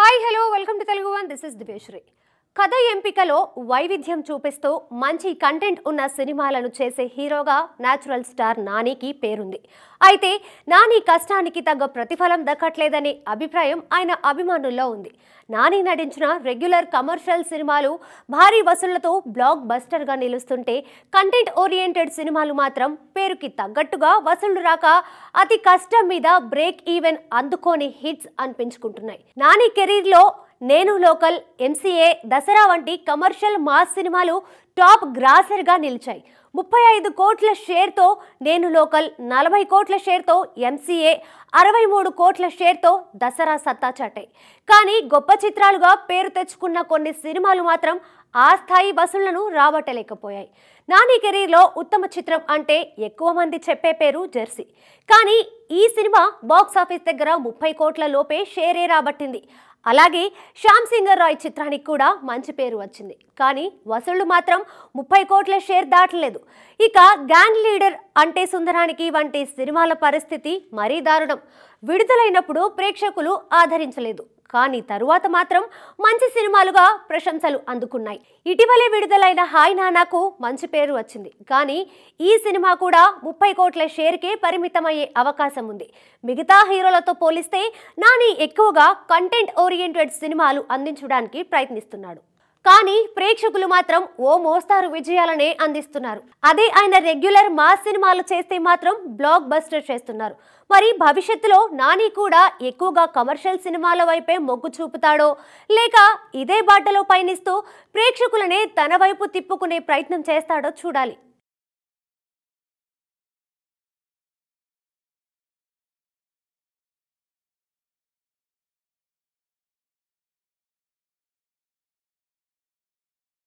Hi, hello, welcome to Telugu One. This is Dibeshri. కథ ఎంపికలో వైవిధ్యం చూపిస్తూ మంచి కంటెంట్ ఉన్న సినిమాలను చేసే హీరోగా న్యాచురల్ స్టార్ నానికి పేరుంది అయితే నాని కష్టానికి తగ్గ ప్రతిఫలం దక్కట్లేదనే అభిప్రాయం ఆయన అభిమానుల్లో ఉంది నాని నటించిన రెగ్యులర్ కమర్షియల్ సినిమాలు భారీ వసూళ్లతో బ్లాక్ బస్టర్గా నిలుస్తుంటే కంటెంట్ ఓరియంటెడ్ సినిమాలు మాత్రం పేరుకి తగ్గట్టుగా వసూళ్లు రాక అతి కష్టం మీద బ్రేక్ ఈవెన్ అందుకోని హిట్స్ అనిపించుకుంటున్నాయి నాని కెరీర్లో నేను లోకల్ ఎంసీఏ దసరా వంటి కమర్షియల్ మాస్ సినిమాలు టాప్ గ్రాసర్గా నిలిచాయి ముప్పై ఐదు కోట్ల షేర్తో నేను లోకల్ నలభై కోట్ల షేర్తో ఎంసీఏ అరవై మూడు కోట్ల షేర్తో దసరా సత్తా చాటాయి కానీ గొప్ప చిత్రాలుగా పేరు తెచ్చుకున్న కొన్ని సినిమాలు మాత్రం ఆ స్థాయి బస్సులను రాబట్టలేకపోయాయి నాని కెరీర్లో ఉత్తమ చిత్రం అంటే ఎక్కువ మంది చెప్పే పేరు జెర్సీ కానీ ఈ సినిమా బాక్సాఫీస్ దగ్గర ముప్పై కోట్ల లోపే షేరే రాబట్టింది అలాగే శ్యామ్ సింగర్ రాయ్ చిత్రానికి కూడా మంచి పేరు వచ్చింది కానీ వసూళ్లు మాత్రం ముప్పై కోట్ల షేర్ దాటలేదు ఇక గ్యాంగ్ లీడర్ అంటే సుందరానికి వంటి సినిమాల పరిస్థితి మరీ దారుణం విడుదలైనప్పుడు ప్రేక్షకులు ఆదరించలేదు కానీ తరువాత మాత్రం మంచి సినిమాలుగా ప్రశంసలు అందుకున్నాయి ఇటీవలే విడుదలైన హాయ్ నానాకు మంచి పేరు వచ్చింది కానీ ఈ సినిమా కూడా ముప్పై కోట్ల షేర్కే పరిమితమయ్యే అవకాశం ఉంది మిగతా హీరోలతో పోలిస్తే నాని ఎక్కువగా కంటెంట్ ఓరియంటెడ్ సినిమాలు అందించడానికి ప్రయత్నిస్తున్నాడు కానీ ప్రేక్షకులు మాత్రం ఓ మోస్తారు విజయాలనే అందిస్తున్నారు అదే ఆయన రెగ్యులర్ మాస్ సినిమాలు చేస్తే మాత్రం బ్లాక్ బస్టర్ చేస్తున్నారు మరి భవిష్యత్తులో నాని కూడా ఎక్కువగా కమర్షియల్ సినిమాల వైపే మొగ్గు చూపుతాడో లేక ఇదే బాటలో పయనిస్తూ ప్రేక్షకులనే తన వైపు తిప్పుకునే ప్రయత్నం చేస్తాడో చూడాలి